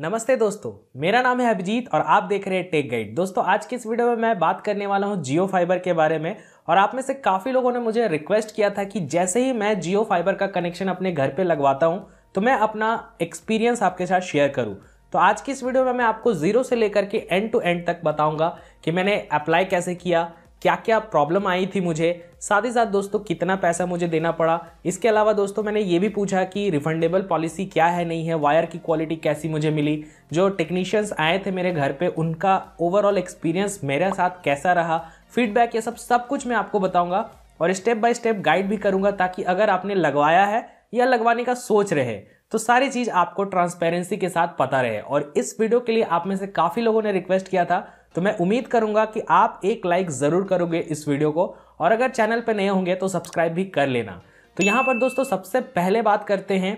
नमस्ते दोस्तों मेरा नाम है अभिजीत और आप देख रहे हैं टेक गाइड दोस्तों आज की इस वीडियो में मैं बात करने वाला हूं जियो फाइबर के बारे में और आप में से काफ़ी लोगों ने मुझे रिक्वेस्ट किया था कि जैसे ही मैं जियो फाइबर का कनेक्शन अपने घर पे लगवाता हूं तो मैं अपना एक्सपीरियंस आपके साथ शेयर करूँ तो आज की इस वीडियो में मैं आपको ज़ीरो से लेकर के एंड टू एंड तक बताऊँगा कि मैंने अप्लाई कैसे किया क्या क्या प्रॉब्लम आई थी मुझे साथ ही साथ दोस्तों कितना पैसा मुझे देना पड़ा इसके अलावा दोस्तों मैंने ये भी पूछा कि रिफंडेबल पॉलिसी क्या है नहीं है वायर की क्वालिटी कैसी मुझे मिली जो टेक्नीशियंस आए थे मेरे घर पे उनका ओवरऑल एक्सपीरियंस मेरे साथ कैसा रहा फीडबैक ये सब सब कुछ मैं आपको बताऊंगा और स्टेप बाय स्टेप गाइड भी करूँगा ताकि अगर आपने लगवाया है या लगवाने का सोच रहे तो सारी चीज़ आपको ट्रांसपेरेंसी के साथ पता रहे और इस वीडियो के लिए आप में से काफ़ी लोगों ने रिक्वेस्ट किया था तो मैं उम्मीद करूंगा कि आप एक लाइक ज़रूर करोगे इस वीडियो को और अगर चैनल पर नए होंगे तो सब्सक्राइब भी कर लेना तो यहाँ पर दोस्तों सबसे पहले बात करते हैं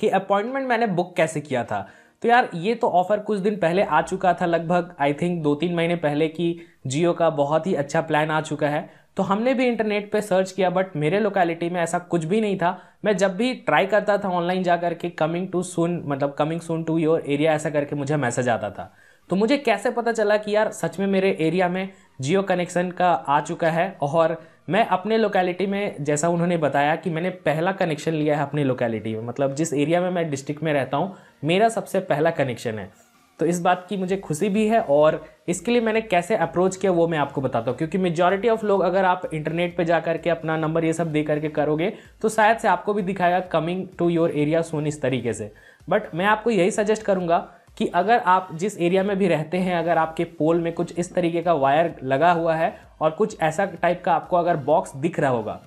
कि अपॉइंटमेंट मैंने बुक कैसे किया था तो यार ये तो ऑफ़र कुछ दिन पहले आ चुका था लगभग आई थिंक दो तीन महीने पहले कि जियो का बहुत ही अच्छा प्लान आ चुका है तो हमने भी इंटरनेट पे सर्च किया बट मेरे लोकेलिटी में ऐसा कुछ भी नहीं था मैं जब भी ट्राई करता था ऑनलाइन जा करके कमिंग टू सुन मतलब coming soon to your area ऐसा करके मुझे मैसेज आता था तो मुझे कैसे पता चला कि यार सच में मेरे एरिया में जियो कनेक्शन का आ चुका है और मैं अपने लोकेलिटी में जैसा उन्होंने बताया कि मैंने पहला कनेक्शन लिया है अपनी लोकेलिटी में मतलब जिस एरिया में मैं डिस्ट्रिक्ट में रहता हूँ मेरा सबसे पहला कनेक्शन है तो इस बात की मुझे खुशी भी है और इसके लिए मैंने कैसे अप्रोच किया वो मैं आपको बताता हूँ क्योंकि मेजॉरिटी ऑफ लोग अगर आप इंटरनेट पे जा करके अपना नंबर ये सब दे करके करोगे तो शायद से आपको भी दिखाएगा coming to your area soon इस तरीके से बट मैं आपको यही सजेस्ट करूँगा कि अगर आप जिस एरिया में भी रहते हैं अगर आपके पोल में कुछ इस तरीके का वायर लगा हुआ है और कुछ ऐसा टाइप का आपको अगर बॉक्स दिख रहा होगा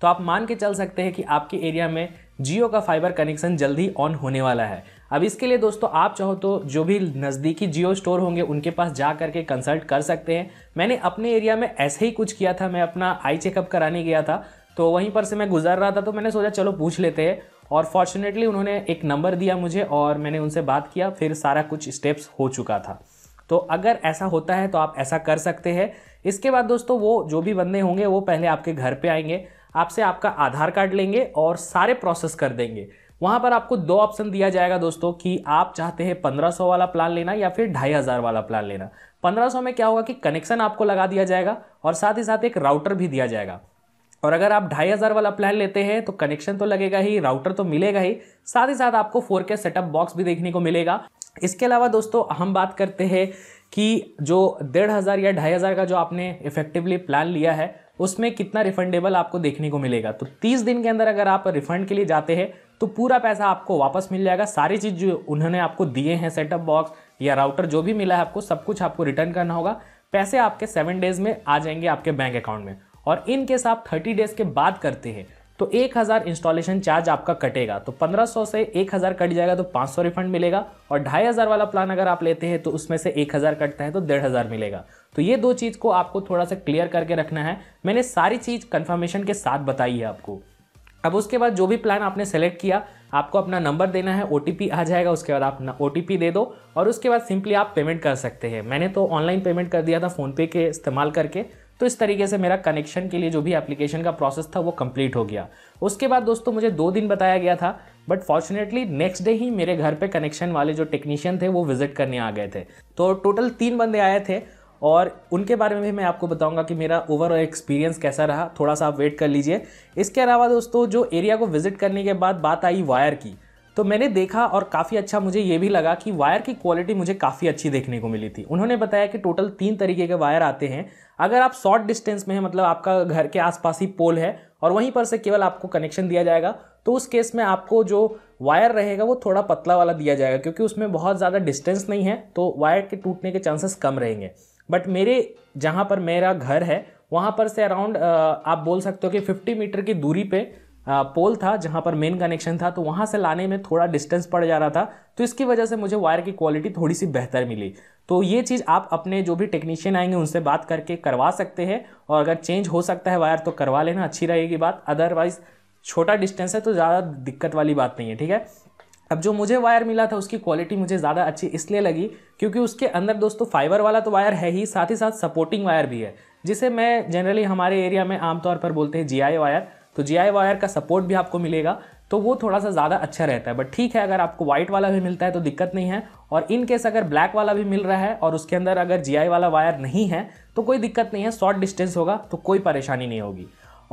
तो आप मान के चल सकते हैं कि आपके एरिया में जियो का फाइबर कनेक्शन जल्दी ऑन होने वाला है अब इसके लिए दोस्तों आप चाहो तो जो भी नज़दीकी जियो स्टोर होंगे उनके पास जा करके कंसल्ट कर सकते हैं मैंने अपने एरिया में ऐसे ही कुछ किया था मैं अपना आई चेकअप कराने गया था तो वहीं पर से मैं गुजर रहा था तो मैंने सोचा चलो पूछ लेते हैं और फॉर्चुनेटली उन्होंने एक नंबर दिया मुझे और मैंने उनसे बात किया फिर सारा कुछ स्टेप्स हो चुका था तो अगर ऐसा होता है तो आप ऐसा कर सकते हैं इसके बाद दोस्तों वो जो भी बंदे होंगे वो पहले आपके घर पे आएंगे आपसे आपका आधार कार्ड लेंगे और सारे प्रोसेस कर देंगे वहाँ पर आपको दो ऑप्शन दिया जाएगा दोस्तों कि आप चाहते हैं पंद्रह वाला प्लान लेना या फिर ढाई हज़ार वाला प्लान लेना 1500 में क्या होगा कि कनेक्शन आपको लगा दिया जाएगा और साथ ही साथ एक राउटर भी दिया जाएगा और अगर आप ढाई हज़ार वाला प्लान लेते हैं तो कनेक्शन तो लगेगा ही राउटर तो मिलेगा ही साथ ही साथ आपको फोर के सेटअप बॉक्स भी देखने को मिलेगा इसके अलावा दोस्तों हम बात करते हैं कि जो डेढ़ हज़ार या ढाई हज़ार का जो आपने इफेक्टिवली प्लान लिया है उसमें कितना रिफंडेबल आपको देखने को मिलेगा तो तीस दिन के अंदर अगर आप रिफंड के लिए जाते हैं तो पूरा पैसा आपको वापस मिल जाएगा सारी चीज़ जो उन्होंने आपको दिए हैं सेटअप बॉक्स या राउटर जो भी मिला है आपको सब कुछ आपको रिटर्न करना होगा पैसे आपके सेवन डेज़ में आ जाएंगे आपके बैंक अकाउंट में और इनकेस आप 30 डेज के बाद करते हैं तो 1000 इंस्टॉलेशन चार्ज आपका कटेगा तो 1500 से 1000 कट जाएगा तो 500 रिफंड मिलेगा और हजार वाला प्लान अगर आप लेते हैं तो उसमें से 1000 कटता है तो हज़ार मिलेगा तो ये दो चीज़ को आपको थोड़ा सा क्लियर करके रखना है मैंने सारी चीज़ कन्फर्मेशन के साथ बताई है आपको अब उसके बाद जो भी प्लान आपने सेलेक्ट किया आपको अपना नंबर देना है ओ आ जाएगा उसके बाद आप ओ दे दो और उसके बाद सिंपली आप पेमेंट कर सकते हैं मैंने तो ऑनलाइन पेमेंट कर दिया था फ़ोनपे के इस्तेमाल करके तो इस तरीके से मेरा कनेक्शन के लिए जो भी एप्लीकेशन का प्रोसेस था वो कंप्लीट हो गया उसके बाद दोस्तों मुझे दो दिन बताया गया था बट फॉर्चुनेटली नेक्स्ट डे ही मेरे घर पे कनेक्शन वाले जो टेक्नीशियन थे वो विजिट करने आ गए थे तो टोटल तीन बंदे आए थे और उनके बारे में भी मैं आपको बताऊंगा कि मेरा ओवरऑल एक्सपीरियंस कैसा रहा थोड़ा सा आप वेट कर लीजिए इसके अलावा दोस्तों जो एरिया को विजिट करने के बाद बात आई वायर की तो मैंने देखा और काफ़ी अच्छा मुझे ये भी लगा कि वायर की क्वालिटी मुझे काफ़ी अच्छी देखने को मिली थी उन्होंने बताया कि टोटल तीन तरीके के वायर आते हैं अगर आप शॉर्ट डिस्टेंस में हैं मतलब आपका घर के आसपास ही पोल है और वहीं पर से केवल आपको कनेक्शन दिया जाएगा तो उस केस में आपको जो वायर रहेगा वो थोड़ा पतला वाला दिया जाएगा क्योंकि उसमें बहुत ज़्यादा डिस्टेंस नहीं है तो वायर के टूटने के चांसेस कम रहेंगे बट मेरे जहाँ पर मेरा घर है वहाँ पर से अराउंड आप बोल सकते हो कि 50 मीटर की दूरी पे पोल था जहाँ पर मेन कनेक्शन था तो वहाँ से लाने में थोड़ा डिस्टेंस पड़ जा रहा था तो इसकी वजह से मुझे वायर की क्वालिटी थोड़ी सी बेहतर मिली तो ये चीज़ आप अपने जो भी टेक्नीशियन आएंगे उनसे बात करके करवा सकते हैं और अगर चेंज हो सकता है वायर तो करवा लेना अच्छी रहेगी बात अदरवाइज़ छोटा डिस्टेंस है तो ज़्यादा दिक्कत वाली बात नहीं है ठीक है अब जो मुझे वायर मिला था उसकी क्वालिटी मुझे ज़्यादा अच्छी इसलिए लगी क्योंकि उसके अंदर दोस्तों फाइबर वाला तो वायर है ही साथ ही साथ सपोर्टिंग वायर भी है जिसे मैं जनरली हमारे एरिया में आमतौर पर बोलते हैं जी वायर तो जी आई वायर का सपोर्ट भी आपको मिलेगा तो वो थोड़ा सा ज़्यादा अच्छा रहता है बट ठीक है अगर आपको व्हाइट वाला भी मिलता है तो दिक्कत नहीं है और इन केस अगर ब्लैक वाला भी मिल रहा है और उसके अंदर अगर जी वाला वायर नहीं है तो कोई दिक्कत नहीं है शॉर्ट डिस्टेंस होगा तो कोई परेशानी नहीं होगी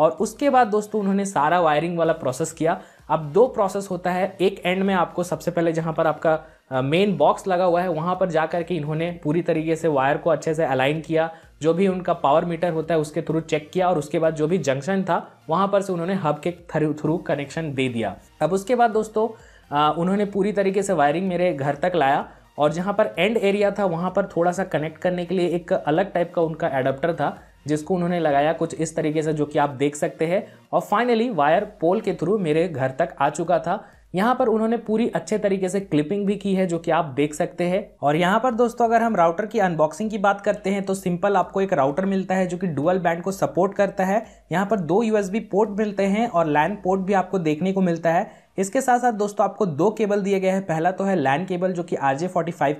और उसके बाद दोस्तों उन्होंने सारा वायरिंग वाला प्रोसेस किया अब दो प्रोसेस होता है एक एंड में आपको सबसे पहले जहाँ पर आपका मेन बॉक्स लगा हुआ है वहाँ पर जा कर के इन्होंने पूरी तरीके से वायर को अच्छे से अलाइन किया जो भी उनका पावर मीटर होता है उसके थ्रू चेक किया और उसके बाद जो भी जंक्शन था वहाँ पर से उन्होंने हब के थ्रू कनेक्शन दे दिया अब उसके बाद दोस्तों उन्होंने पूरी तरीके से वायरिंग मेरे घर तक लाया और जहाँ पर एंड एरिया था वहाँ पर थोड़ा सा कनेक्ट करने के लिए एक अलग टाइप का उनका एडाप्टर था जिसको उन्होंने लगाया कुछ इस तरीके से जो कि आप देख सकते हैं और फाइनली वायर पोल के थ्रू मेरे घर तक आ चुका था यहाँ पर उन्होंने पूरी अच्छे तरीके से क्लिपिंग भी की है जो कि आप देख सकते हैं और यहाँ पर दोस्तों अगर हम राउटर की अनबॉक्सिंग की बात करते हैं तो सिंपल आपको एक राउटर मिलता है जो कि डुअल बैंड को सपोर्ट करता है यहाँ पर दो यूएसबी पोर्ट मिलते हैं और लैन पोर्ट भी आपको देखने को मिलता है इसके साथ साथ दोस्तों आपको दो केबल दिए गए हैं पहला तो है लैन केबल जो कि आर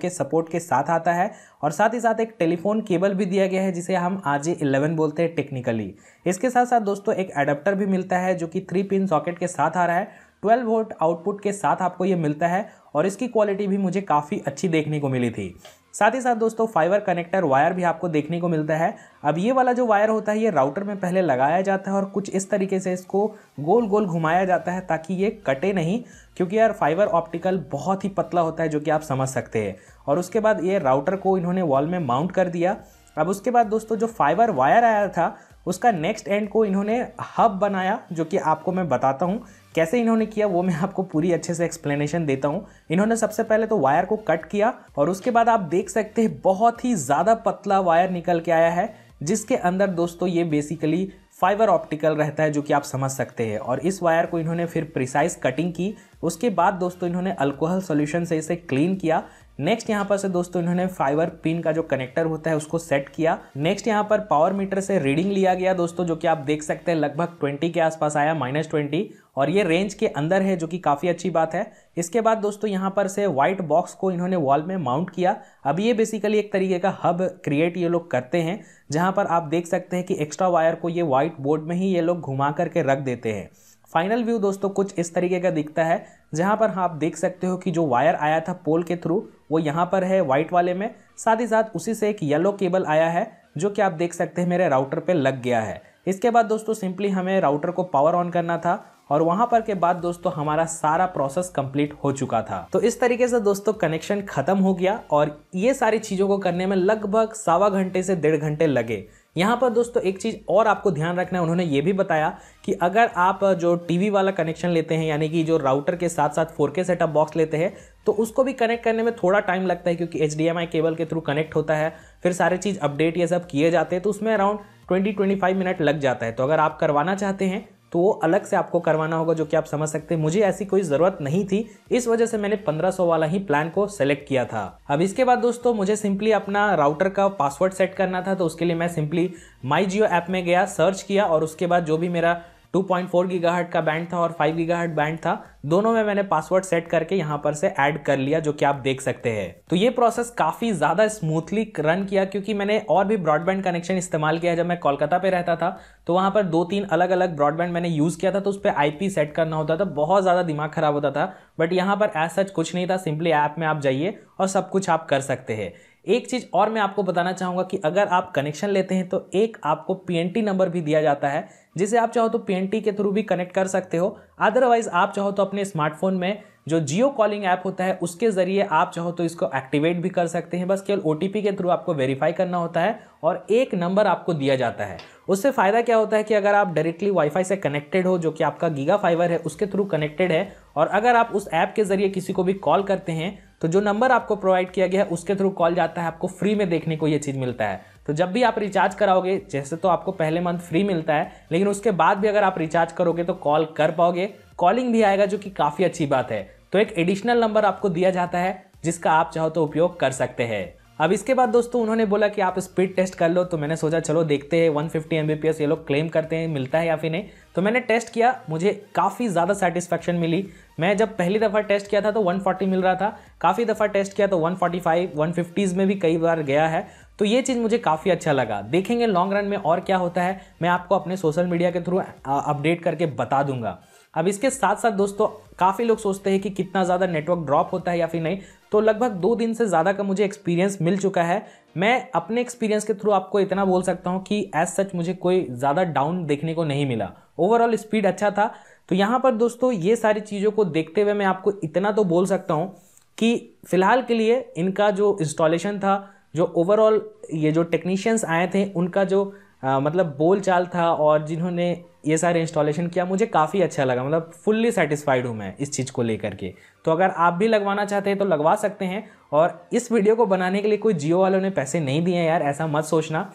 के सपोर्ट के साथ आता है और साथ ही साथ एक टेलीफोन केबल भी दिया गया है जिसे हम आर इलेवन बोलते हैं टेक्निकली इसके साथ साथ दोस्तों एक एडाप्टर भी मिलता है जो कि थ्री पिन सॉकेट के साथ आ रहा है 12 वोल्ट आउटपुट के साथ आपको ये मिलता है और इसकी क्वालिटी भी मुझे काफ़ी अच्छी देखने को मिली थी साथ ही साथ दोस्तों फाइबर कनेक्टर वायर भी आपको देखने को मिलता है अब ये वाला जो वायर होता है ये राउटर में पहले लगाया जाता है और कुछ इस तरीके से इसको गोल गोल घुमाया जाता है ताकि ये कटे नहीं क्योंकि यार फाइबर ऑप्टिकल बहुत ही पतला होता है जो कि आप समझ सकते हैं और उसके बाद ये राउटर को इन्होंने वॉल में माउंट कर दिया अब उसके बाद दोस्तों जो फाइबर वायर आया था उसका नेक्स्ट एंड को इन्होंने हब बनाया जो कि आपको मैं बताता हूँ कैसे इन्होंने किया वो मैं आपको पूरी अच्छे से एक्सप्लेनेशन देता हूँ इन्होंने सबसे पहले तो वायर को कट किया और उसके बाद आप देख सकते हैं बहुत ही ज़्यादा पतला वायर निकल के आया है जिसके अंदर दोस्तों ये बेसिकली फाइबर ऑप्टिकल रहता है जो कि आप समझ सकते हैं और इस वायर को इन्होंने फिर प्रिसाइज कटिंग की उसके बाद दोस्तों इन्होंने अल्कोहल सोल्यूशन से इसे क्लीन किया नेक्स्ट यहाँ पर से दोस्तों इन्होंने फाइबर पिन का जो कनेक्टर होता है उसको सेट किया नेक्स्ट यहाँ पर पावर मीटर से रीडिंग लिया गया दोस्तों जो कि आप देख सकते हैं लगभग 20 के आसपास आया माइनस ट्वेंटी और ये रेंज के अंदर है जो कि काफ़ी अच्छी बात है इसके बाद दोस्तों यहाँ पर से व्हाइट बॉक्स को इन्होंने वॉल में माउंट किया अब ये बेसिकली एक तरीके का हब क्रिएट ये लोग करते हैं जहाँ पर आप देख सकते हैं कि एक्स्ट्रा वायर को ये व्हाइट बोर्ड में ही ये लोग घुमा करके रख देते हैं फाइनल व्यू दोस्तों कुछ इस तरीके का दिखता है जहाँ पर हाँ, आप देख सकते हो कि जो वायर आया था पोल के थ्रू वो यहाँ पर है वाइट वाले में साथ ही साथ उसी से एक येलो केबल आया है जो कि आप देख सकते हैं मेरे राउटर पे लग गया है इसके बाद दोस्तों सिंपली हमें राउटर को पावर ऑन करना था और वहाँ पर के बाद दोस्तों हमारा सारा प्रोसेस कंप्लीट हो चुका था तो इस तरीके से दोस्तों कनेक्शन खत्म हो गया और ये सारी चीज़ों को करने में लगभग सवा घंटे से डेढ़ घंटे लगे यहाँ पर दोस्तों एक चीज़ और आपको ध्यान रखना है उन्होंने ये भी बताया कि अगर आप जो टीवी वाला कनेक्शन लेते हैं यानी कि जो राउटर के साथ साथ 4K सेटअप बॉक्स लेते हैं तो उसको भी कनेक्ट करने में थोड़ा टाइम लगता है क्योंकि एच केबल के थ्रू कनेक्ट होता है फिर सारे चीज़ अपडेट ये सब किए जाते हैं तो उसमें अराउंड 20-25 मिनट लग जाता है तो अगर आप करवाना चाहते हैं तो वो अलग से आपको करवाना होगा जो कि आप समझ सकते हैं मुझे ऐसी कोई ज़रूरत नहीं थी इस वजह से मैंने 1500 वाला ही प्लान को सेलेक्ट किया था अब इसके बाद दोस्तों मुझे सिंपली अपना राउटर का पासवर्ड सेट करना था तो उसके लिए मैं सिंपली माई जियो ऐप में गया सर्च किया और उसके बाद जो भी मेरा 2.4 गीगाहर्ट का बैंड था और 5 गीगाहर्ट बैंड था दोनों में मैंने पासवर्ड सेट करके यहाँ पर से ऐड कर लिया जो कि आप देख सकते हैं तो ये प्रोसेस काफी ज्यादा स्मूथली रन किया क्योंकि मैंने और भी ब्रॉडबैंड कनेक्शन इस्तेमाल किया जब मैं कोलकाता पे रहता था तो वहाँ पर दो तीन अलग अलग ब्रॉडबैंड मैंने यूज किया था तो उस पर आईपी सेट करना होता था बहुत ज्यादा दिमाग खराब होता था बट यहाँ पर एज सच कुछ नहीं था सिंपली ऐप में आप जाइए और सब कुछ आप कर सकते हैं एक चीज़ और मैं आपको बताना चाहूँगा कि अगर आप कनेक्शन लेते हैं तो एक आपको पी नंबर भी दिया जाता है जिसे आप चाहो तो पी के थ्रू भी कनेक्ट कर सकते हो अदरवाइज़ आप चाहो तो अपने स्मार्टफोन में जो जियो कॉलिंग ऐप होता है उसके ज़रिए आप चाहो तो इसको एक्टिवेट भी कर सकते हैं बस केवल ओ के थ्रू आपको वेरीफाई करना होता है और एक नंबर आपको दिया जाता है उससे फ़ायदा क्या होता है कि अगर आप डायरेक्टली वाईफाई से कनेक्टेड हो जो कि आपका गीगा फाइबर है उसके थ्रू कनेक्टेड है और अगर आप उस ऐप के ज़रिए किसी को भी कॉल करते हैं तो जो नंबर आपको प्रोवाइड किया गया है उसके थ्रू कॉल जाता है आपको फ्री में देखने को ये चीज़ मिलता है तो जब भी आप रिचार्ज कराओगे जैसे तो आपको पहले मंथ फ्री मिलता है लेकिन उसके बाद भी अगर आप रिचार्ज करोगे तो कॉल कर पाओगे कॉलिंग भी आएगा जो कि काफ़ी अच्छी बात है तो एक एडिशनल नंबर आपको दिया जाता है जिसका आप चाहो तो उपयोग कर सकते हैं अब इसके बाद दोस्तों उन्होंने बोला कि आप स्पीड टेस्ट कर लो तो मैंने सोचा चलो देखते हैं 150 फिफ्टी ये लोग क्लेम करते हैं मिलता है या फिर नहीं तो मैंने टेस्ट किया मुझे काफ़ी ज़्यादा सेटिस्फेक्शन मिली मैं जब पहली दफ़ा टेस्ट किया था तो 140 मिल रहा था काफ़ी दफ़ा टेस्ट किया तो 145 फोर्टी में भी कई बार गया है तो ये चीज़ मुझे काफ़ी अच्छा लगा देखेंगे लॉन्ग रन में और क्या होता है मैं आपको अपने सोशल मीडिया के थ्रू अपडेट करके बता दूंगा अब इसके साथ साथ दोस्तों काफ़ी लोग सोचते हैं कि कितना ज़्यादा नेटवर्क ड्रॉप होता है या फिर नहीं तो लगभग दो दिन से ज़्यादा का मुझे एक्सपीरियंस मिल चुका है मैं अपने एक्सपीरियंस के थ्रू आपको इतना बोल सकता हूँ कि एज सच मुझे कोई ज़्यादा डाउन देखने को नहीं मिला ओवरऑल स्पीड अच्छा था तो यहाँ पर दोस्तों ये सारी चीज़ों को देखते हुए मैं आपको इतना तो बोल सकता हूँ कि फ़िलहाल के लिए इनका जो इंस्टॉलेशन था जो ओवरऑल ये जो टेक्नीशियंस आए थे उनका जो आ, मतलब बोल चाल था और जिन्होंने ये सारे इंस्टॉलेशन किया मुझे काफ़ी अच्छा लगा मतलब फुल्ली सेटिस्फाइड हूँ मैं इस चीज़ को लेकर के तो अगर आप भी लगवाना चाहते हैं तो लगवा सकते हैं और इस वीडियो को बनाने के लिए कोई जियो वालों ने पैसे नहीं दिए यार ऐसा मत सोचना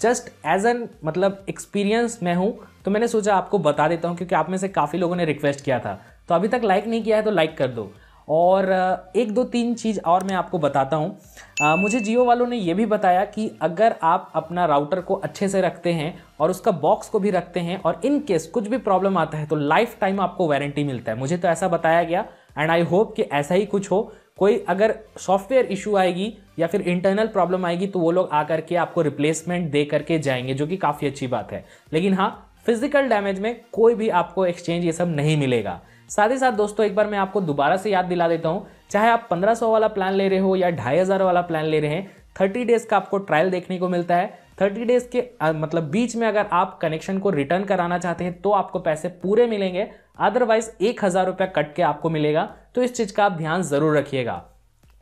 जस्ट एज एन मतलब एक्सपीरियंस मैं हूँ तो मैंने सोचा आपको बता देता हूँ क्योंकि आप में से काफ़ी लोगों ने रिक्वेस्ट किया था तो अभी तक लाइक नहीं किया है तो लाइक कर दो और एक दो तीन चीज़ और मैं आपको बताता हूँ मुझे जियो वालों ने यह भी बताया कि अगर आप अपना राउटर को अच्छे से रखते हैं और उसका बॉक्स को भी रखते हैं और इन केस कुछ भी प्रॉब्लम आता है तो लाइफ टाइम आपको वारंटी मिलता है मुझे तो ऐसा बताया गया एंड आई होप कि ऐसा ही कुछ हो कोई अगर सॉफ्टवेयर इशू आएगी या फिर इंटरनल प्रॉब्लम आएगी तो वो लोग आ करके आपको रिप्लेसमेंट दे करके जाएंगे जो कि काफ़ी अच्छी बात है लेकिन हाँ फिजिकल डैमेज में कोई भी आपको एक्सचेंज ये सब नहीं मिलेगा साथ ही साथ दोस्तों एक बार मैं आपको दोबारा से याद दिला देता हूँ चाहे आप 1500 वाला प्लान ले रहे हो या ढाई वाला प्लान ले रहे हैं थर्टी डेज़ का आपको ट्रायल देखने को मिलता है थर्टी डेज़ के मतलब बीच में अगर आप कनेक्शन को रिटर्न कराना चाहते हैं तो आपको पैसे पूरे मिलेंगे अदरवाइज एक हज़ार रुपया कट के आपको मिलेगा तो इस चीज़ का आप ध्यान ज़रूर रखिएगा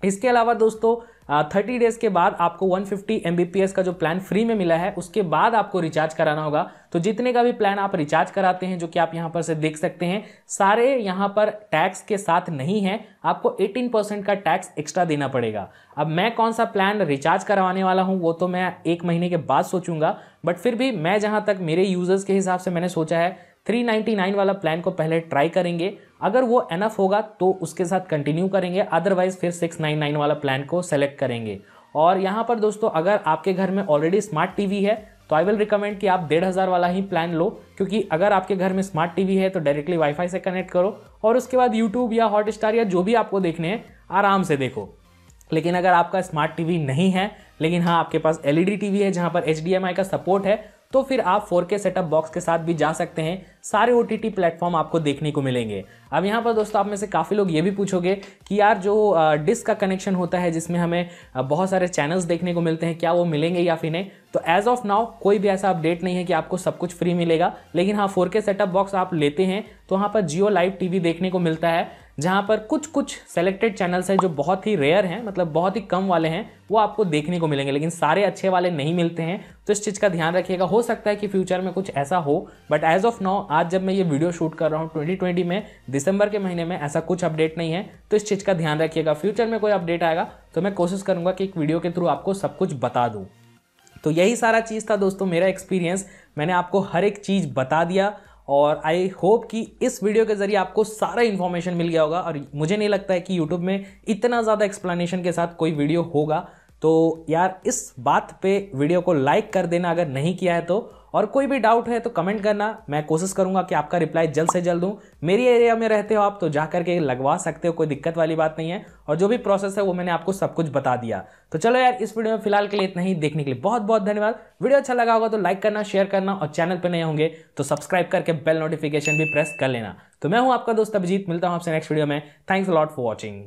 इसके अलावा दोस्तों थर्टी डेज़ के बाद आपको वन फिफ्टी का जो प्लान फ्री में मिला है उसके बाद आपको रिचार्ज कराना होगा तो जितने का भी प्लान आप रिचार्ज कराते हैं जो कि आप यहाँ पर से देख सकते हैं सारे यहाँ पर टैक्स के साथ नहीं है आपको 18 परसेंट का टैक्स एक्स्ट्रा देना पड़ेगा अब मैं कौन सा प्लान रिचार्ज करवाने वाला हूँ वो तो मैं एक महीने के बाद सोचूंगा बट फिर भी मैं जहाँ तक मेरे यूज़र्स के हिसाब से मैंने सोचा है 399 वाला प्लान को पहले ट्राई करेंगे अगर वो एनफ होगा तो उसके साथ कंटिन्यू करेंगे अदरवाइज़ फिर 699 वाला प्लान को सेलेक्ट करेंगे और यहाँ पर दोस्तों अगर आपके घर में ऑलरेडी स्मार्ट टीवी है तो आई विल रिकमेंड कि आप डेढ़ हज़ार वाला ही प्लान लो क्योंकि अगर आपके घर में स्मार्ट टीवी है तो डायरेक्टली वाईफाई से कनेक्ट करो और उसके बाद यूट्यूब या हॉटस्टार या जो भी आपको देखने हैं आराम से देखो लेकिन अगर आपका स्मार्ट टीवी नहीं है लेकिन हाँ आपके पास एलईडी टीवी e है जहाँ पर एच का सपोर्ट है तो फिर आप 4K सेटअप बॉक्स के साथ भी जा सकते हैं सारे ओ टी प्लेटफॉर्म आपको देखने को मिलेंगे अब यहाँ पर दोस्तों आप में से काफ़ी लोग ये भी पूछोगे कि यार जो डिस्क का कनेक्शन होता है जिसमें हमें बहुत सारे चैनल्स देखने को मिलते हैं क्या वो मिलेंगे या फिर नहीं तो एज ऑफ नाउ कोई भी ऐसा अपडेट नहीं है कि आपको सब कुछ फ्री मिलेगा लेकिन हाँ फोर के सेटअप बॉक्स आप लेते हैं तो वहाँ पर जियो लाइव टी देखने को मिलता है जहाँ पर कुछ कुछ सेलेक्टेड चैनल्स हैं जो बहुत ही रेयर हैं मतलब बहुत ही कम वाले हैं वो आपको देखने को मिलेंगे लेकिन सारे अच्छे वाले नहीं मिलते हैं तो इस चीज़ का ध्यान रखिएगा हो सकता है कि फ्यूचर में कुछ ऐसा हो बट एज ऑफ नाउ आज जब मैं ये वीडियो शूट कर रहा हूँ 2020 में दिसंबर के महीने में ऐसा कुछ अपडेट नहीं है तो इस चीज़ का ध्यान रखिएगा फ्यूचर में कोई अपडेट आएगा तो मैं कोशिश करूँगा कि एक वीडियो के थ्रू आपको सब कुछ बता दूँ तो यही सारा चीज़ था दोस्तों मेरा एक्सपीरियंस मैंने आपको हर एक चीज़ बता दिया और आई होप कि इस वीडियो के ज़रिए आपको सारा इन्फॉर्मेशन मिल गया होगा और मुझे नहीं लगता है कि यूट्यूब में इतना ज़्यादा एक्सप्लेनेशन के साथ कोई वीडियो होगा तो यार इस बात पे वीडियो को लाइक कर देना अगर नहीं किया है तो और कोई भी डाउट है तो कमेंट करना मैं कोशिश करूंगा कि आपका रिप्लाई जल्द से जल्द हूँ मेरी एरिया में रहते हो आप तो जा करके लगवा सकते हो कोई दिक्कत वाली बात नहीं है और जो भी प्रोसेस है वो मैंने आपको सब कुछ बता दिया तो चलो यार इस वीडियो में फिलहाल के लिए इतना ही देखने के लिए बहुत बहुत धन्यवाद वीडियो अच्छा लगा होगा तो लाइक करना शेयर करना और चैनल पर नए होंगे तो सब्सक्राइब करके बेल नोटिफिकेशन भी प्रेस कर लेना तो मैं हूँ आपका दोस्त अभिजीत मिलता हूँ आपसे नेक्स्ट वीडियो में थैंक्स लॉट फॉर वॉचिंग